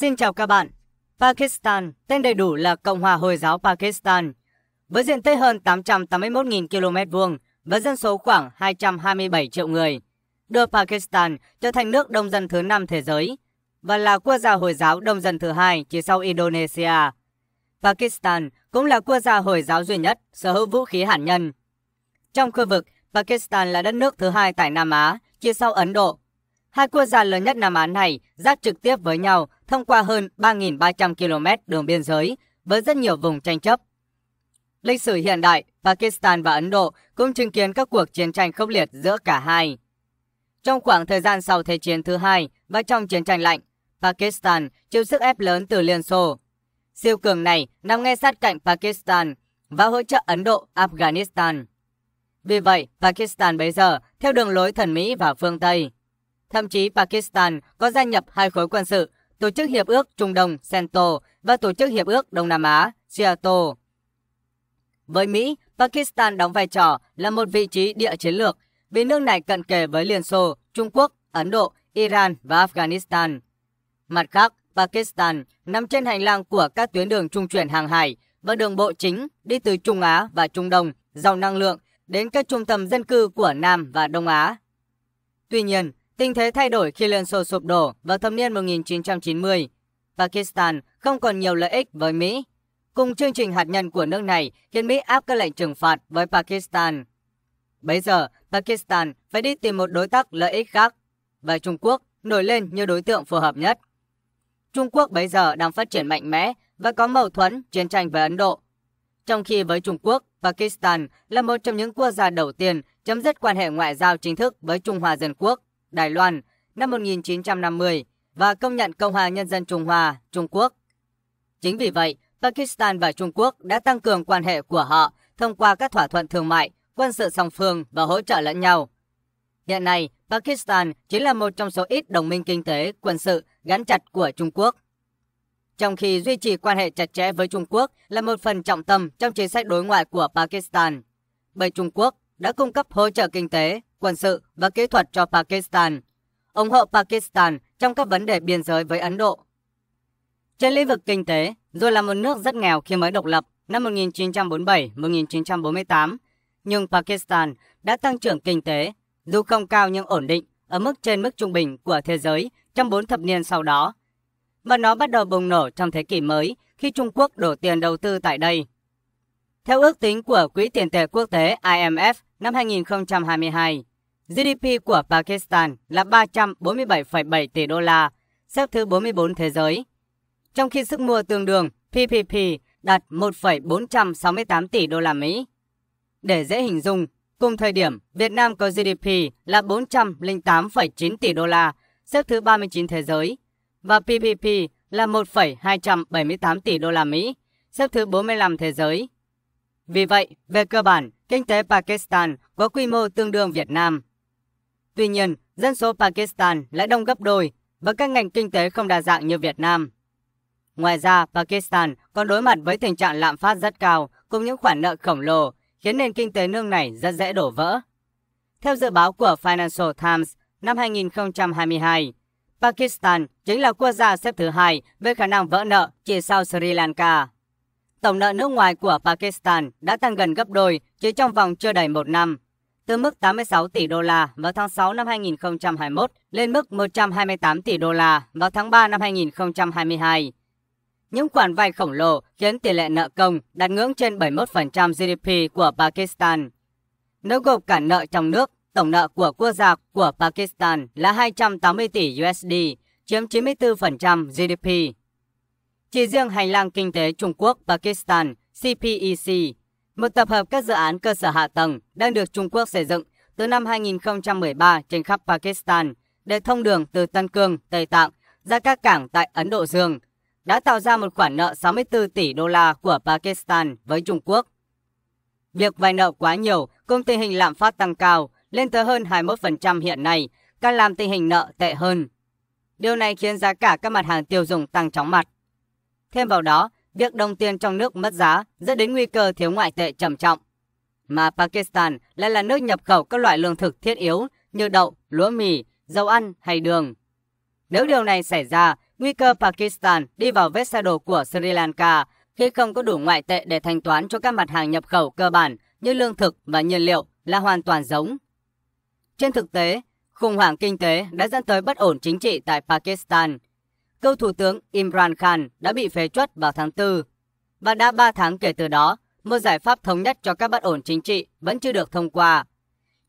Xin chào các bạn. Pakistan, tên đầy đủ là Cộng hòa Hồi giáo Pakistan, với diện tích hơn 881.000 km vuông và dân số khoảng 227 triệu người, đưa Pakistan trở thành nước đông dân thứ năm thế giới và là quốc gia Hồi giáo đông dân thứ hai chỉ sau Indonesia. Pakistan cũng là quốc gia Hồi giáo duy nhất sở hữu vũ khí hạt nhân. Trong khu vực, Pakistan là đất nước thứ hai tại Nam Á, chia sau Ấn Độ. Hai quốc gia lớn nhất Nam Á này giáp trực tiếp với nhau thông qua hơn 3.300 km đường biên giới với rất nhiều vùng tranh chấp. Lịch sử hiện đại, Pakistan và Ấn Độ cũng chứng kiến các cuộc chiến tranh khốc liệt giữa cả hai. Trong khoảng thời gian sau Thế chiến thứ hai và trong chiến tranh lạnh, Pakistan chịu sức ép lớn từ Liên Xô. Siêu cường này nằm ngay sát cạnh Pakistan và hỗ trợ Ấn Độ, Afghanistan. Vì vậy, Pakistan bây giờ theo đường lối thần Mỹ và phương Tây. Thậm chí Pakistan có gia nhập hai khối quân sự Tổ chức Hiệp ước Trung Đông CENTO và Tổ chức Hiệp ước Đông Nam Á CIATO. Với Mỹ, Pakistan đóng vai trò là một vị trí địa chiến lược vì nước này cận kề với Liên Xô, Trung Quốc, Ấn Độ, Iran và Afghanistan. Mặt khác, Pakistan nằm trên hành lang của các tuyến đường trung chuyển hàng hải và đường bộ chính đi từ Trung Á và Trung Đông giàu năng lượng đến các trung tâm dân cư của Nam và Đông Á. Tuy nhiên, Tình thế thay đổi khi Liên Xô sụp đổ vào thập niên 1990. Pakistan không còn nhiều lợi ích với Mỹ. Cùng chương trình hạt nhân của nước này khiến Mỹ áp các lệnh trừng phạt với Pakistan. Bây giờ, Pakistan phải đi tìm một đối tác lợi ích khác và Trung Quốc nổi lên như đối tượng phù hợp nhất. Trung Quốc bây giờ đang phát triển mạnh mẽ và có mâu thuẫn chiến tranh với Ấn Độ. Trong khi với Trung Quốc, Pakistan là một trong những quốc gia đầu tiên chấm dứt quan hệ ngoại giao chính thức với Trung Hoa Dân Quốc Đài Loan năm 1950 và công nhận Cộng hòa Nhân dân Trung Hoa, Trung Quốc. Chính vì vậy, Pakistan và Trung Quốc đã tăng cường quan hệ của họ thông qua các thỏa thuận thương mại, quân sự song phương và hỗ trợ lẫn nhau. Hiện nay, Pakistan chính là một trong số ít đồng minh kinh tế, quân sự gắn chặt của Trung Quốc. Trong khi duy trì quan hệ chặt chẽ với Trung Quốc là một phần trọng tâm trong chính sách đối ngoại của Pakistan, bởi Trung Quốc đã cung cấp hỗ trợ kinh tế, quân sự và kỹ thuật cho Pakistan, ủng hộ Pakistan trong các vấn đề biên giới với Ấn Độ. Trên lĩnh vực kinh tế, dù là một nước rất nghèo khi mới độc lập năm 1947-1948, nhưng Pakistan đã tăng trưởng kinh tế, dù không cao nhưng ổn định ở mức trên mức trung bình của thế giới trong 4 thập niên sau đó. Và nó bắt đầu bùng nổ trong thế kỷ mới khi Trung Quốc đổ tiền đầu tư tại đây theo ước tính của Quỹ tiền tệ quốc tế IMF năm 2022, GDP của Pakistan là 347,7 tỷ đô la, xếp thứ 44 thế giới. Trong khi sức mua tương đương PPP đạt 1,468 tỷ đô la Mỹ. Để dễ hình dung, cùng thời điểm Việt Nam có GDP là 408,9 tỷ đô la, xếp thứ 39 thế giới, và PPP là 1,278 tỷ đô la Mỹ, xếp thứ 45 thế giới. Vì vậy, về cơ bản, kinh tế Pakistan có quy mô tương đương Việt Nam. Tuy nhiên, dân số Pakistan lại đông gấp đôi và các ngành kinh tế không đa dạng như Việt Nam. Ngoài ra, Pakistan còn đối mặt với tình trạng lạm phát rất cao cùng những khoản nợ khổng lồ khiến nền kinh tế nước này rất dễ đổ vỡ. Theo dự báo của Financial Times năm 2022, Pakistan chính là quốc gia xếp thứ hai về khả năng vỡ nợ chỉ sau Sri Lanka tổng nợ nước ngoài của Pakistan đã tăng gần gấp đôi chỉ trong vòng chưa đầy một năm, từ mức 86 tỷ đô la vào tháng 6 năm 2021 lên mức 128 tỷ đô la vào tháng 3 năm 2022. Những khoản vay khổng lồ khiến tỷ lệ nợ công đạt ngưỡng trên 71% GDP của Pakistan. Nếu gộp cả nợ trong nước, tổng nợ của quốc gia của Pakistan là 280 tỷ USD, chiếm 94% GDP. Chỉ riêng hành lang kinh tế Trung Quốc-Pakistan CPEC, một tập hợp các dự án cơ sở hạ tầng đang được Trung Quốc xây dựng từ năm 2013 trên khắp Pakistan để thông đường từ Tân Cương, Tây Tạng ra các cảng tại Ấn Độ Dương, đã tạo ra một khoản nợ 64 tỷ đô la của Pakistan với Trung Quốc. Việc vay nợ quá nhiều cùng tình hình lạm phát tăng cao lên tới hơn 21% hiện nay càng làm tình hình nợ tệ hơn. Điều này khiến giá cả các mặt hàng tiêu dùng tăng chóng mặt. Thêm vào đó, việc đồng tiền trong nước mất giá dẫn đến nguy cơ thiếu ngoại tệ trầm trọng. Mà Pakistan lại là nước nhập khẩu các loại lương thực thiết yếu như đậu, lúa mì, dầu ăn hay đường. Nếu điều này xảy ra, nguy cơ Pakistan đi vào vết xe đổ của Sri Lanka khi không có đủ ngoại tệ để thanh toán cho các mặt hàng nhập khẩu cơ bản như lương thực và nhiên liệu là hoàn toàn giống. Trên thực tế, khủng hoảng kinh tế đã dẫn tới bất ổn chính trị tại Pakistan, cựu Thủ tướng Imran Khan đã bị phế truất vào tháng 4. Và đã 3 tháng kể từ đó, một giải pháp thống nhất cho các bất ổn chính trị vẫn chưa được thông qua.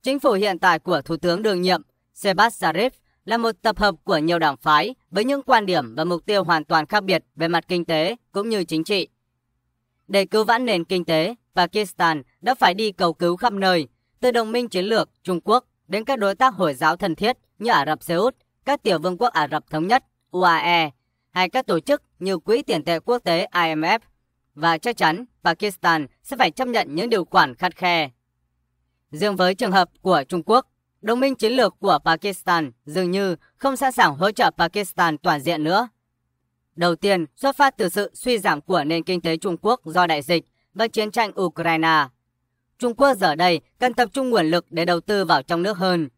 Chính phủ hiện tại của Thủ tướng đương nhiệm Sebas Zarif là một tập hợp của nhiều đảng phái với những quan điểm và mục tiêu hoàn toàn khác biệt về mặt kinh tế cũng như chính trị. Để cứu vãn nền kinh tế, Pakistan đã phải đi cầu cứu khắp nơi, từ đồng minh chiến lược Trung Quốc đến các đối tác Hồi giáo thân thiết như Ả Rập Xê Út, các tiểu vương quốc Ả Rập Thống Nhất UAE hay các tổ chức như Quỹ tiền tệ quốc tế IMF và chắc chắn Pakistan sẽ phải chấp nhận những điều khoản khắt khe. Riêng với trường hợp của Trung Quốc, đồng minh chiến lược của Pakistan dường như không sẵn sàng hỗ trợ Pakistan toàn diện nữa. Đầu tiên, xuất phát từ sự suy giảm của nền kinh tế Trung Quốc do đại dịch và chiến tranh Ukraine. Trung Quốc giờ đây cần tập trung nguồn lực để đầu tư vào trong nước hơn.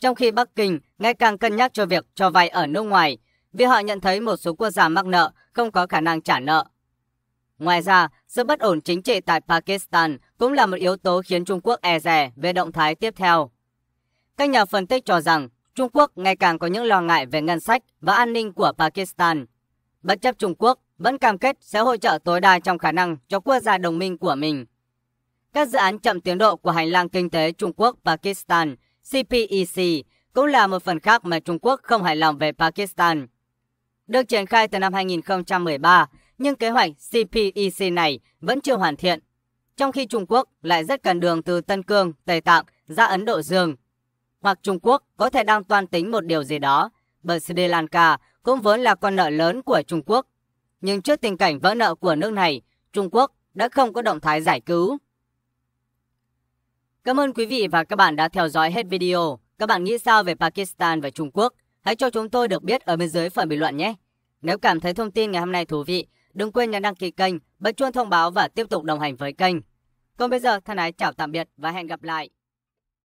Trong khi Bắc Kinh ngày càng cân nhắc cho việc cho vay ở nước ngoài vì họ nhận thấy một số quốc gia mắc nợ không có khả năng trả nợ. Ngoài ra, sự bất ổn chính trị tại Pakistan cũng là một yếu tố khiến Trung Quốc e rè về động thái tiếp theo. Các nhà phân tích cho rằng Trung Quốc ngày càng có những lo ngại về ngân sách và an ninh của Pakistan. Bất chấp Trung Quốc vẫn cam kết sẽ hỗ trợ tối đa trong khả năng cho quốc gia đồng minh của mình. Các dự án chậm tiến độ của hành lang kinh tế Trung Quốc-Pakistan, CPEC, cũng là một phần khác mà Trung Quốc không hài lòng về Pakistan – được triển khai từ năm 2013, nhưng kế hoạch CPEC e này vẫn chưa hoàn thiện, trong khi Trung Quốc lại rất cần đường từ Tân Cương, Tây Tạng ra Ấn Độ Dương. Hoặc Trung Quốc có thể đang toan tính một điều gì đó, bởi Sri Lanka cũng vốn là con nợ lớn của Trung Quốc. Nhưng trước tình cảnh vỡ nợ của nước này, Trung Quốc đã không có động thái giải cứu. Cảm ơn quý vị và các bạn đã theo dõi hết video. Các bạn nghĩ sao về Pakistan và Trung Quốc? hãy cho chúng tôi được biết ở bên dưới phần bình luận nhé. Nếu cảm thấy thông tin ngày hôm nay thú vị, đừng quên nhấn đăng ký kênh, bật chuông thông báo và tiếp tục đồng hành với kênh. Còn bây giờ, thân ái chào tạm biệt và hẹn gặp lại.